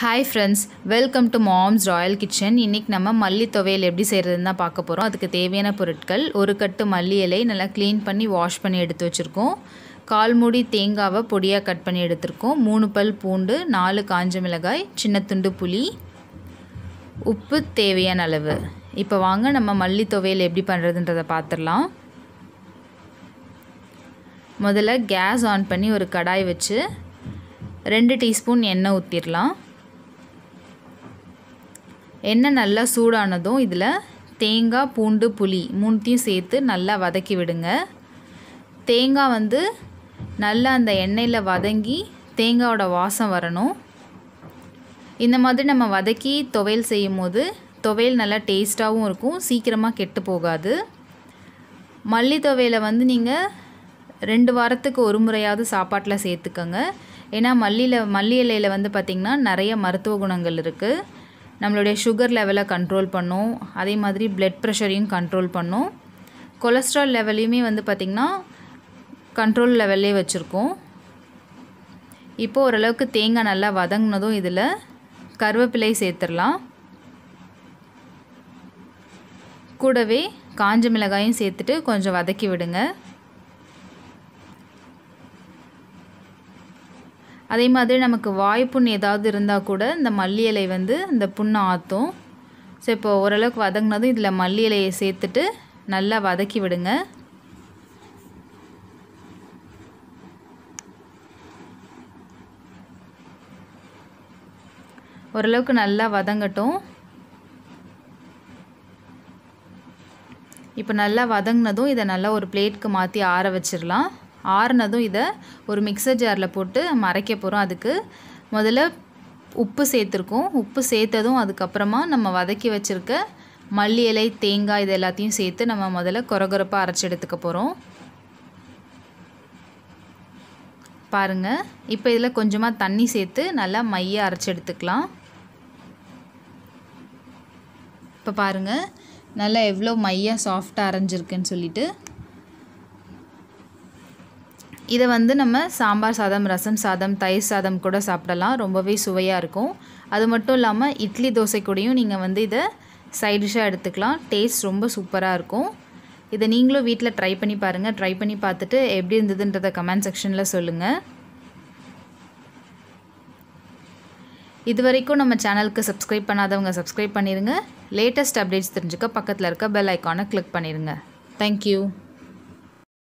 hi friends welcome to mom's royal kitchen இன்றைக்கி நம்ம மல்லி துவையல் எப்படி செய்கிறதுன்னு தான் பார்க்க போகிறோம் அதுக்கு தேவையான பொருட்கள் ஒரு கட்டு மல்லி இலை நல்லா க்ளீன் பண்ணி வாஷ் பண்ணி எடுத்து வச்சுருக்கோம் கால் மூடி தேங்காவை பொடியாக கட் பண்ணி எடுத்திருக்கோம் மூணு பல் பூண்டு நாலு காஞ்ச மிளகாய் சின்ன துண்டு புளி உப்பு தேவையான அளவு இப்போ வாங்க நம்ம மல்லி துவையல் எப்படி பண்ணுறதுன்றதை பார்த்துடலாம் முதல்ல கேஸ் ஆன் பண்ணி ஒரு கடாய் வச்சு ரெண்டு டீஸ்பூன் எண்ணெய் ஊற்றிடலாம் எண்ணெய் நல்லா சூடானதும் இதில் தேங்காய் பூண்டு புளி மூணுத்தையும் சேர்த்து நல்லா வதக்கி விடுங்க தேங்காய் வந்து நல்லா அந்த எண்ணெயில் வதங்கி தேங்காயோட வாசம் வரணும் இந்த மாதிரி நம்ம வதக்கி துவையல் செய்யும் போது துவையல் நல்லா டேஸ்ட்டாகவும் இருக்கும் சீக்கிரமாக கெட்டு போகாது மல்லி துவையலை வந்து நீங்கள் ரெண்டு வாரத்துக்கு ஒரு முறையாவது சாப்பாட்டில் சேர்த்துக்கோங்க ஏன்னா மல்லியில் மல்லி இலையில் வந்து பார்த்திங்கன்னா நிறைய மருத்துவ குணங்கள் இருக்குது நம்மளுடைய சுகர் லெவலை கண்ட்ரோல் பண்ணும் அதே மாதிரி பிளட் ப்ரெஷரையும் கண்ட்ரோல் பண்ணும் கொலஸ்ட்ரால் லெவலையுமே வந்து பார்த்திங்கன்னா கண்ட்ரோல் லெவல்லே வச்சுருக்கோம் இப்போது ஓரளவுக்கு தேங்காய் நல்லா வதங்கினதும் இதில் கருவேப்பிலை சேர்த்துடலாம் கூடவே காஞ்ச மிளகாயும் சேர்த்துட்டு கொஞ்சம் வதக்கி விடுங்க அதே மாதிரி நமக்கு வாய்ப்புண் ஏதாவது இருந்தால் கூட இந்த மல்லி இலை வந்து இந்த புண்ணை ஆற்றும் ஸோ இப்போ ஓரளவுக்கு வதங்கினதும் இதில் மல்லி இலையை சேர்த்துட்டு நல்லா வதக்கி விடுங்க ஓரளவுக்கு நல்லா வதங்கட்டும் இப்போ நல்லா வதங்கினதும் இதை நல்லா ஒரு பிளேட்க்கு மாற்றி ஆற வச்சிடலாம் ஆறுனதும் இதை ஒரு மிக்சர் ஜாரில் போட்டு மறைக்க போகிறோம் அதுக்கு முதல்ல உப்பு சேர்த்துருக்கோம் உப்பு சேர்த்ததும் அதுக்கப்புறமா நம்ம வதக்கி வச்சுருக்க மல்லி இலை தேங்காய் இது எல்லாத்தையும் சேர்த்து நம்ம முதல்ல கொரகொரப்பாக அரைச்சி எடுத்துக்க போகிறோம் பாருங்கள் இப்போ இதில் கொஞ்சமாக தண்ணி சேர்த்து நல்லா மைய அரைச்சி எடுத்துக்கலாம் இப்போ பாருங்கள் நல்லா எவ்வளோ மையாக சாஃப்டாக அரைஞ்சிருக்குன்னு சொல்லிட்டு இதை வந்து நம்ம சாம்பார் சாதம் ரசம் சாதம் தயிர் சாதம் கூட சாப்பிடலாம் ரொம்பவே சுவையாக இருக்கும் அது மட்டும் இல்லாமல் இட்லி தோசை கூடயும் நீங்கள் வந்து இதை சைட் எடுத்துக்கலாம் டேஸ்ட் ரொம்ப சூப்பராக இருக்கும் இதை நீங்களும் வீட்டில் ட்ரை பண்ணி பாருங்கள் ட்ரை பண்ணி பார்த்துட்டு எப்படி இருந்ததுன்றதை கமெண்ட் செக்ஷனில் சொல்லுங்கள் இது வரைக்கும் நம்ம சேனலுக்கு சப்ஸ்கிரைப் பண்ணாதவங்க சப்ஸ்கிரைப் பண்ணிடுங்க லேட்டஸ்ட் அப்டேட்ஸ் தெரிஞ்சுக்க பக்கத்தில் இருக்க பெல் ஐக்கானை கிளிக் பண்ணிடுங்க தேங்க்யூ